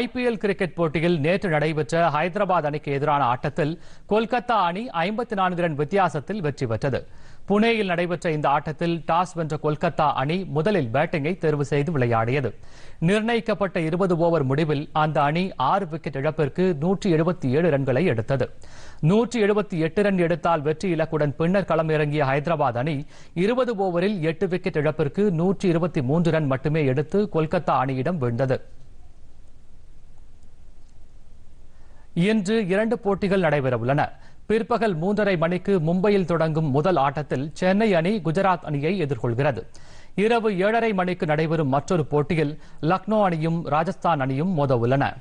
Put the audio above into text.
IPL cricket போட்டியில் நேற்று நடைபெற்ற ஹைதராபாத் அணிக்கு எதிரான ஆட்டத்தில் கொல்கத்தா அணி ஐம்பத்தி நான்கு ரன் வித்தியாசத்தில் வெற்றி பெற்றது புனேயில் நடைபெற்ற இந்த ஆட்டத்தில் டாஸ் வென்ற கொல்கத்தா அணி முதலில் பேட்டிங்கை தேர்வு செய்து விளையாடியது நிர்ணயிக்கப்பட்ட இருபது ஓவர் முடிவில் அந்த அணி ஆறு விக்கெட் இழப்பிற்கு நூற்றி எழுபத்தி ஏழு ரன்களை எடுத்தது நூற்றி எழுபத்தி எட்டு ரன் எடுத்தால் வெற்றி இலக்குடன் பின்னர் களமிறங்கிய ஹைதராபாத் அணி இருபது ஓவரில் எட்டு விக்கெட் இழப்பிற்கு நூற்றி இருபத்தி மூன்று ரன் மட்டுமே எடுத்து கொல்கத்தா அணியிடம் வீழ்ந்தது இன்று இரண்டு போட்டிகள் நடைபெறவுள்ளன பிற்பகல் மூன்றரை மணிக்கு மும்பையில் தொடங்கும் முதல் ஆட்டத்தில் சென்னை அணி குஜராத் அணியை எதிர்கொள்கிறது இரவு ஏழரை மணிக்கு நடைபெறும் மற்றொரு போட்டியில் லக்னோ அணியும் ராஜஸ்தான் அணியும் மோதவுள்ளன